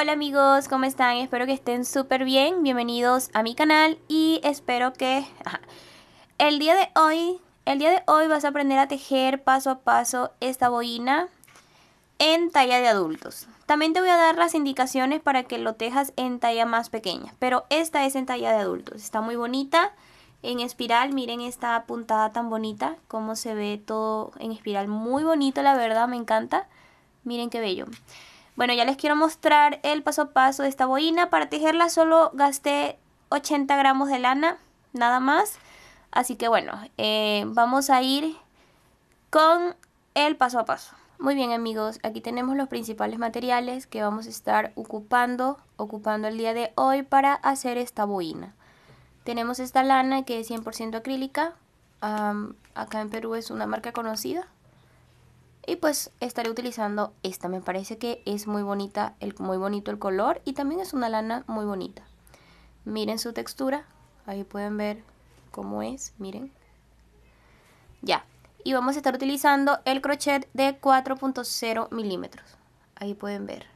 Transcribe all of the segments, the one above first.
Hola amigos, ¿cómo están? Espero que estén súper bien. Bienvenidos a mi canal y espero que... El día de hoy, el día de hoy vas a aprender a tejer paso a paso esta boina en talla de adultos. También te voy a dar las indicaciones para que lo tejas en talla más pequeña, pero esta es en talla de adultos. Está muy bonita, en espiral, miren esta puntada tan bonita, como se ve todo en espiral. Muy bonito, la verdad, me encanta. Miren qué bello. Bueno, ya les quiero mostrar el paso a paso de esta boina. Para tejerla solo gasté 80 gramos de lana, nada más. Así que bueno, eh, vamos a ir con el paso a paso. Muy bien amigos, aquí tenemos los principales materiales que vamos a estar ocupando, ocupando el día de hoy para hacer esta boina. Tenemos esta lana que es 100% acrílica, acá en Perú es una marca conocida, y pues estaré utilizando esta, me parece que es muy bonita, el, muy bonito el color y también es una lana muy bonita. Miren su textura, ahí pueden ver cómo es, miren. Ya, y vamos a estar utilizando el crochet de 4.0 milímetros. Ahí pueden ver.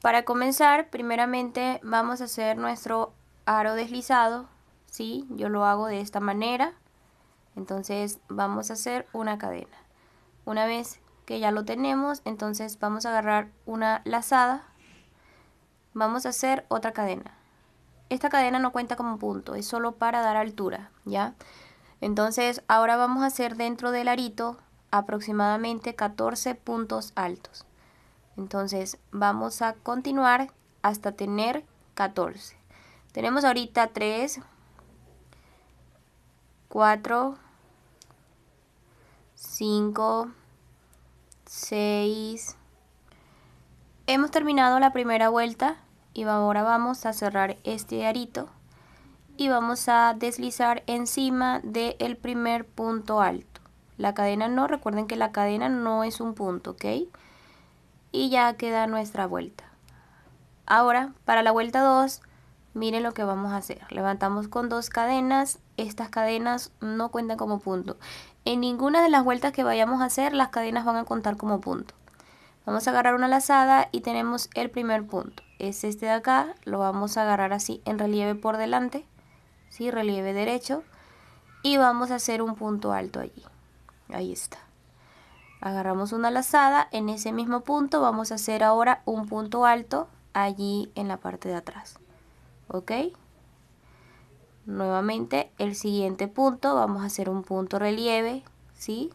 Para comenzar, primeramente vamos a hacer nuestro aro deslizado. ¿sí? Yo lo hago de esta manera. Entonces vamos a hacer una cadena. Una vez que ya lo tenemos, entonces vamos a agarrar una lazada, vamos a hacer otra cadena. Esta cadena no cuenta como punto, es solo para dar altura, ¿ya? Entonces ahora vamos a hacer dentro del arito aproximadamente 14 puntos altos. Entonces vamos a continuar hasta tener 14. Tenemos ahorita 3, 4, 5, 6. Hemos terminado la primera vuelta y ahora vamos a cerrar este arito y vamos a deslizar encima del el primer punto alto. La cadena no, recuerden que la cadena no es un punto, ¿ok? Y ya queda nuestra vuelta. Ahora, para la vuelta 2, miren lo que vamos a hacer. Levantamos con dos cadenas, estas cadenas no cuentan como punto. En ninguna de las vueltas que vayamos a hacer las cadenas van a contar como punto. Vamos a agarrar una lazada y tenemos el primer punto. Es este de acá, lo vamos a agarrar así en relieve por delante, ¿sí? relieve derecho. Y vamos a hacer un punto alto allí. Ahí está. Agarramos una lazada, en ese mismo punto vamos a hacer ahora un punto alto allí en la parte de atrás. ¿Ok? Nuevamente, el siguiente punto, vamos a hacer un punto relieve, ¿sí?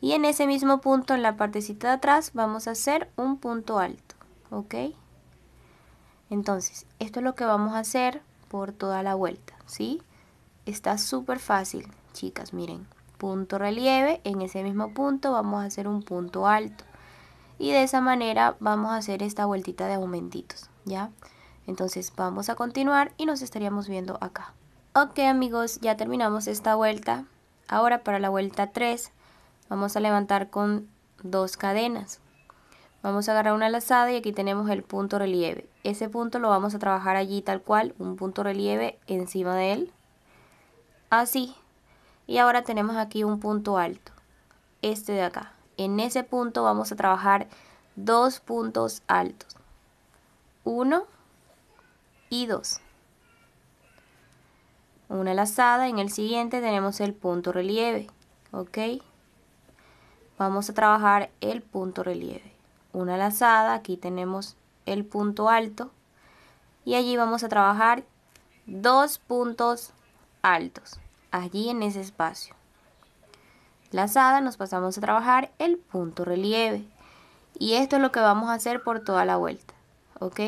Y en ese mismo punto, en la partecita de atrás, vamos a hacer un punto alto, ¿ok? Entonces, esto es lo que vamos a hacer por toda la vuelta, ¿sí? Está súper fácil, chicas, miren. Punto relieve, en ese mismo punto vamos a hacer un punto alto. Y de esa manera vamos a hacer esta vueltita de aumentitos, ¿ya? Entonces vamos a continuar y nos estaríamos viendo acá. Ok amigos, ya terminamos esta vuelta. Ahora para la vuelta 3 vamos a levantar con dos cadenas. Vamos a agarrar una lazada y aquí tenemos el punto relieve. Ese punto lo vamos a trabajar allí tal cual, un punto relieve encima de él. Así. Y ahora tenemos aquí un punto alto, este de acá. En ese punto vamos a trabajar dos puntos altos. Uno 2. Una lazada, en el siguiente tenemos el punto relieve, ¿ok? Vamos a trabajar el punto relieve. Una lazada, aquí tenemos el punto alto y allí vamos a trabajar dos puntos altos, allí en ese espacio. Lazada, nos pasamos a trabajar el punto relieve y esto es lo que vamos a hacer por toda la vuelta, ¿ok?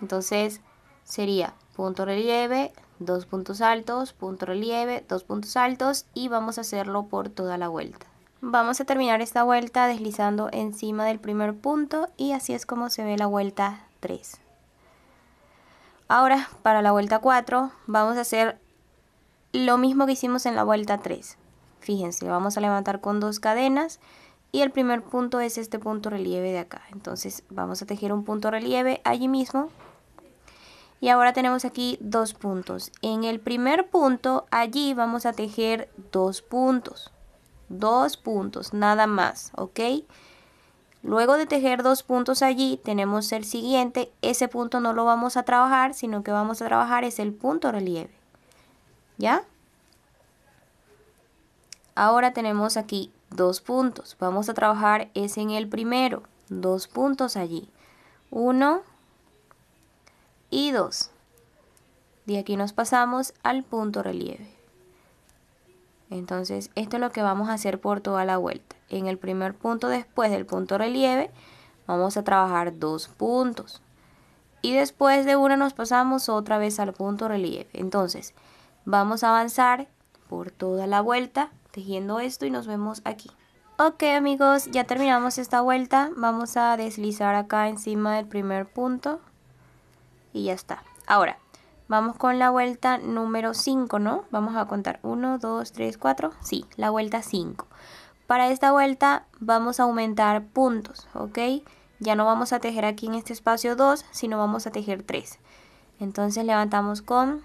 Entonces sería punto relieve, dos puntos altos, punto relieve, dos puntos altos y vamos a hacerlo por toda la vuelta. Vamos a terminar esta vuelta deslizando encima del primer punto y así es como se ve la vuelta 3. Ahora para la vuelta 4 vamos a hacer lo mismo que hicimos en la vuelta 3. Fíjense, vamos a levantar con dos cadenas y el primer punto es este punto relieve de acá. Entonces vamos a tejer un punto relieve allí mismo. Y ahora tenemos aquí dos puntos. En el primer punto, allí vamos a tejer dos puntos. Dos puntos, nada más, ¿ok? Luego de tejer dos puntos allí, tenemos el siguiente. Ese punto no lo vamos a trabajar, sino que vamos a trabajar es el punto relieve. ¿Ya? Ahora tenemos aquí dos puntos. Vamos a trabajar es en el primero, dos puntos allí. Uno y dos. De aquí nos pasamos al punto relieve. Entonces, esto es lo que vamos a hacer por toda la vuelta. En el primer punto después del punto relieve, vamos a trabajar dos puntos. Y después de uno nos pasamos otra vez al punto relieve. Entonces, vamos a avanzar por toda la vuelta tejiendo esto y nos vemos aquí. Ok amigos, ya terminamos esta vuelta. Vamos a deslizar acá encima del primer punto. Y ya está. Ahora, vamos con la vuelta número 5, ¿no? Vamos a contar 1, 2, 3, 4. Sí, la vuelta 5. Para esta vuelta vamos a aumentar puntos, ¿ok? Ya no vamos a tejer aquí en este espacio 2, sino vamos a tejer 3. Entonces levantamos con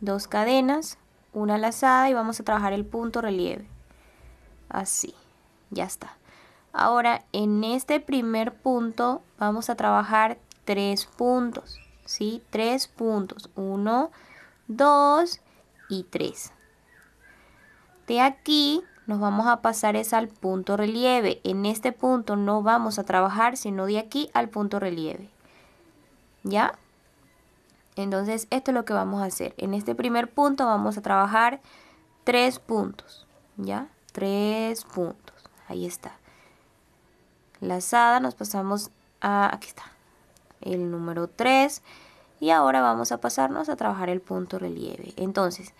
dos cadenas una lazada y vamos a trabajar el punto relieve. Así, ya está. Ahora, en este primer punto vamos a trabajar tres puntos, ¿sí? Tres puntos, uno, dos y tres. De aquí nos vamos a pasar es al punto relieve. En este punto no vamos a trabajar, sino de aquí al punto relieve. ¿Ya? Entonces esto es lo que vamos a hacer. En este primer punto vamos a trabajar tres puntos, ¿ya? Tres puntos, ahí está. Lazada nos pasamos a, aquí está, el número 3 y ahora vamos a pasarnos a trabajar el punto relieve. Entonces,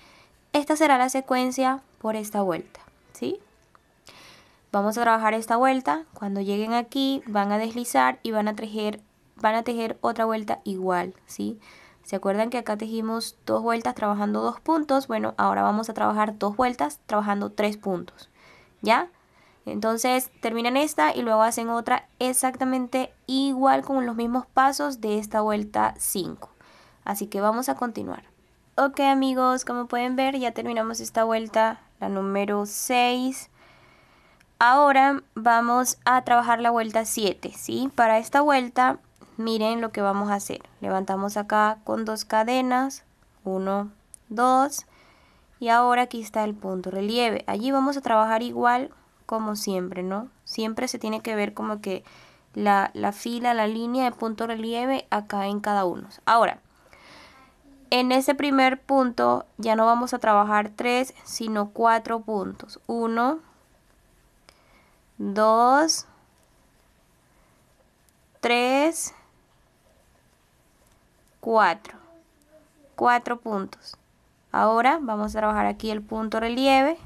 esta será la secuencia por esta vuelta, ¿sí? Vamos a trabajar esta vuelta, cuando lleguen aquí van a deslizar y van a tejer, van a tejer otra vuelta igual, ¿sí? sí ¿Se acuerdan que acá tejimos dos vueltas trabajando dos puntos? Bueno, ahora vamos a trabajar dos vueltas trabajando tres puntos. ¿Ya? Entonces terminan esta y luego hacen otra exactamente igual con los mismos pasos de esta vuelta 5. Así que vamos a continuar. Ok amigos, como pueden ver ya terminamos esta vuelta, la número 6. Ahora vamos a trabajar la vuelta 7, ¿sí? Para esta vuelta miren lo que vamos a hacer. Levantamos acá con dos cadenas, uno, dos, y ahora aquí está el punto relieve. Allí vamos a trabajar igual como siempre, ¿no? Siempre se tiene que ver como que la, fila, la línea de punto relieve acá en cada uno. Ahora, en ese primer punto ya no vamos a trabajar tres, sino cuatro puntos. Uno, dos, tres... 4. 4 puntos. Ahora vamos a trabajar aquí el punto relieve.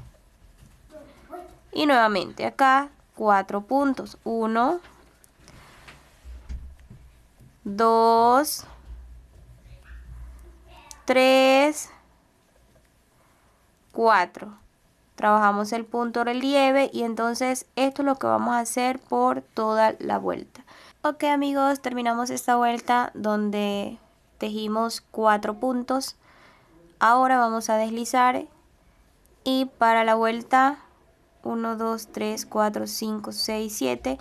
Y nuevamente acá 4 puntos. 1, 2, 3, 4. Trabajamos el punto relieve y entonces esto es lo que vamos a hacer por toda la vuelta. Ok amigos, terminamos esta vuelta donde tejimos cuatro puntos ahora vamos a deslizar y para la vuelta 1 2 3 4 5 6 7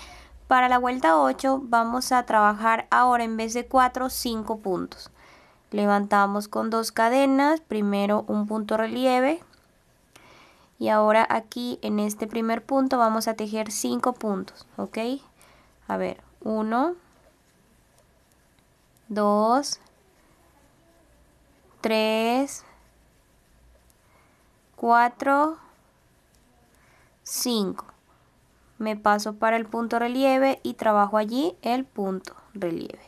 para la vuelta 8 vamos a trabajar ahora en vez de 4 5 puntos levantamos con dos cadenas primero un punto relieve y ahora aquí en este primer punto vamos a tejer 5 puntos ok a ver 1 2 3, 4, 5. Me paso para el punto relieve y trabajo allí el punto relieve.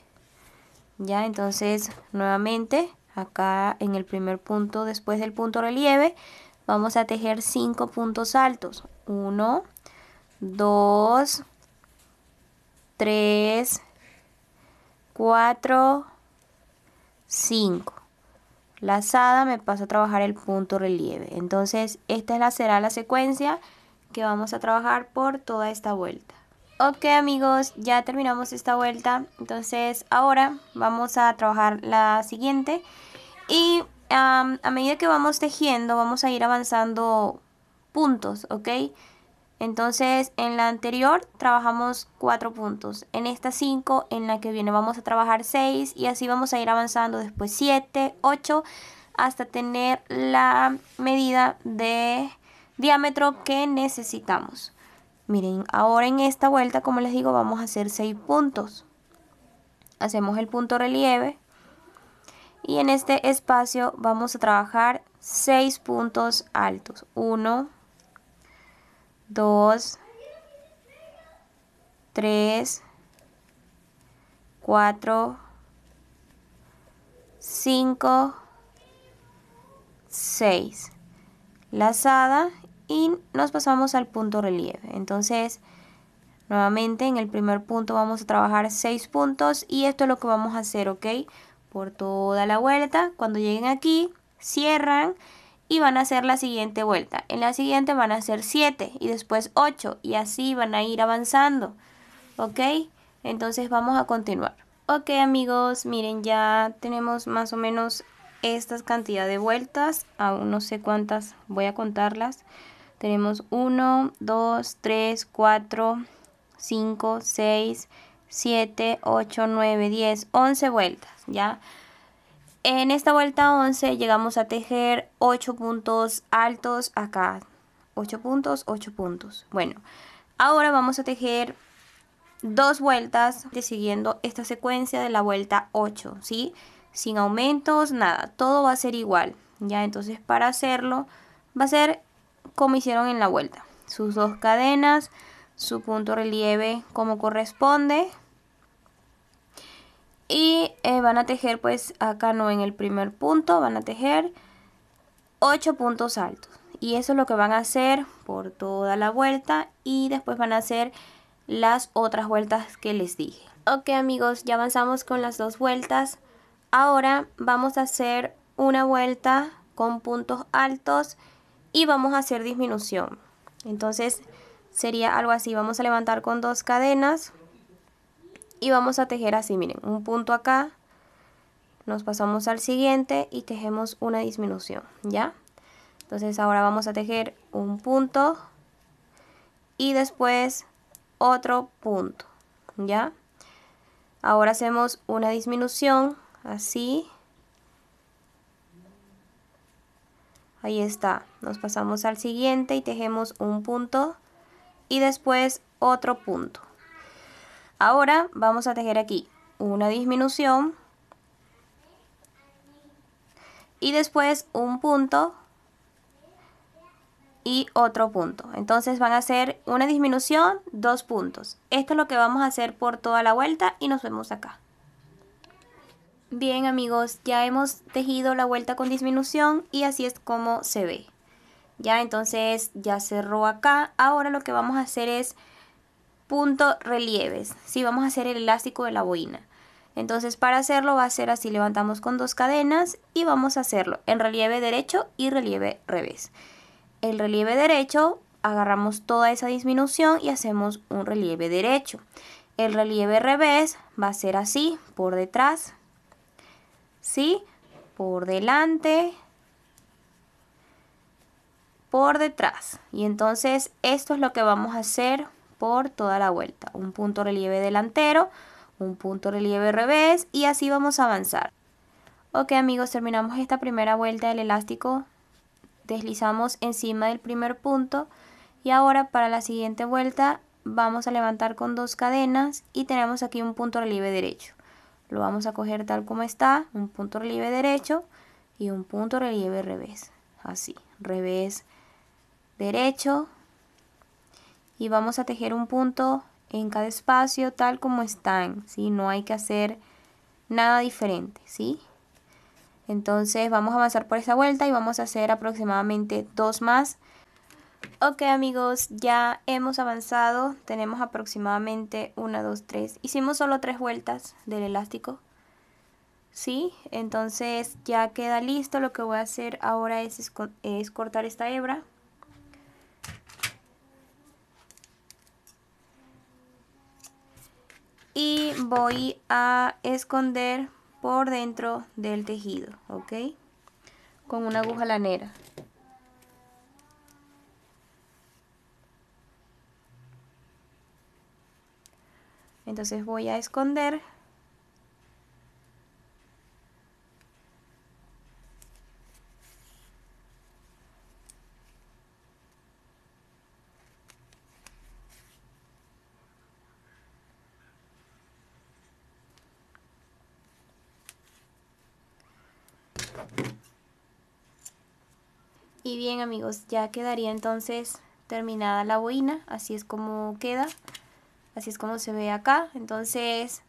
Ya, entonces nuevamente acá en el primer punto después del punto relieve vamos a tejer 5 puntos altos. 1, 2, 3, 4, 5 lazada me paso a trabajar el punto relieve. Entonces esta será la secuencia que vamos a trabajar por toda esta vuelta. Ok amigos, ya terminamos esta vuelta, entonces ahora vamos a trabajar la siguiente y a medida que vamos tejiendo vamos a ir avanzando puntos, ¿ok? Entonces, en la anterior trabajamos cuatro puntos, en esta cinco en la que viene vamos a trabajar seis y así vamos a ir avanzando después 7, 8, hasta tener la medida de diámetro que necesitamos. Miren, ahora en esta vuelta, como les digo, vamos a hacer 6 puntos. Hacemos el punto relieve y en este espacio vamos a trabajar 6 puntos altos. 1, 2, 3, 4, 5, 6. Lazada y nos pasamos al punto relieve. Entonces, nuevamente en el primer punto vamos a trabajar 6 puntos y esto es lo que vamos a hacer, ¿ok? Por toda la vuelta, cuando lleguen aquí, cierran y van a hacer la siguiente vuelta. En la siguiente van a hacer 7 y después 8 y así van a ir avanzando. ¿Ok? Entonces vamos a continuar. Ok amigos, miren ya tenemos más o menos esta cantidad de vueltas. Aún no sé cuántas, voy a contarlas. Tenemos 1, 2, 3, 4, 5, 6, 7, 8, 9, 10, 11 vueltas. Ya. En esta vuelta 11 llegamos a tejer 8 puntos altos acá. 8 puntos, 8 puntos. Bueno, ahora vamos a tejer dos vueltas siguiendo esta secuencia de la vuelta 8, ¿sí? Sin aumentos, nada, todo va a ser igual. Ya entonces para hacerlo va a ser como hicieron en la vuelta. Sus dos cadenas, su punto relieve como corresponde, y eh, van a tejer pues acá no en el primer punto van a tejer 8 puntos altos y eso es lo que van a hacer por toda la vuelta y después van a hacer las otras vueltas que les dije ok amigos ya avanzamos con las dos vueltas ahora vamos a hacer una vuelta con puntos altos y vamos a hacer disminución entonces sería algo así vamos a levantar con dos cadenas y vamos a tejer así, miren, un punto acá, nos pasamos al siguiente y tejemos una disminución, ¿ya? Entonces ahora vamos a tejer un punto y después otro punto, ¿ya? Ahora hacemos una disminución, así. Ahí está, nos pasamos al siguiente y tejemos un punto y después otro punto. Ahora vamos a tejer aquí una disminución y después un punto y otro punto. Entonces van a hacer una disminución, dos puntos. Esto es lo que vamos a hacer por toda la vuelta y nos vemos acá. Bien amigos, ya hemos tejido la vuelta con disminución y así es como se ve. Ya entonces ya cerró acá. Ahora lo que vamos a hacer es Punto relieves. si vamos a hacer el elástico de la boina. Entonces para hacerlo va a ser así, levantamos con dos cadenas y vamos a hacerlo en relieve derecho y relieve revés. El relieve derecho agarramos toda esa disminución y hacemos un relieve derecho. El relieve revés va a ser así, por detrás, ¿sí? Por delante, por detrás. Y entonces esto es lo que vamos a hacer por toda la vuelta. Un punto relieve delantero, un punto relieve revés y así vamos a avanzar. Ok amigos, terminamos esta primera vuelta del elástico. Deslizamos encima del primer punto y ahora para la siguiente vuelta vamos a levantar con dos cadenas y tenemos aquí un punto relieve derecho. Lo vamos a coger tal como está, un punto relieve derecho y un punto relieve revés. Así, revés derecho, y vamos a tejer un punto en cada espacio tal como están, ¿sí? No hay que hacer nada diferente, ¿sí? Entonces vamos a avanzar por esa vuelta y vamos a hacer aproximadamente dos más. Ok amigos, ya hemos avanzado, tenemos aproximadamente una, dos, tres. hicimos solo tres vueltas del elástico, ¿sí? Entonces ya queda listo, lo que voy a hacer ahora es, es cortar esta hebra. y voy a esconder por dentro del tejido, ¿ok? Con una aguja lanera. Entonces voy a esconder Y bien amigos, ya quedaría entonces terminada la boina, así es como queda, así es como se ve acá, entonces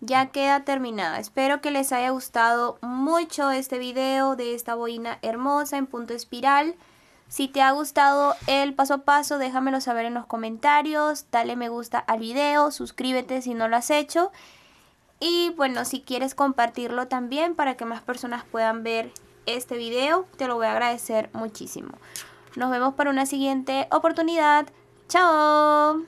ya queda terminada. Espero que les haya gustado mucho este video de esta boina hermosa en punto espiral. Si te ha gustado el paso a paso, déjamelo saber en los comentarios, dale me gusta al video, suscríbete si no lo has hecho. Y bueno, si quieres compartirlo también para que más personas puedan ver este video. Te lo voy a agradecer muchísimo. Nos vemos para una siguiente oportunidad. ¡Chao!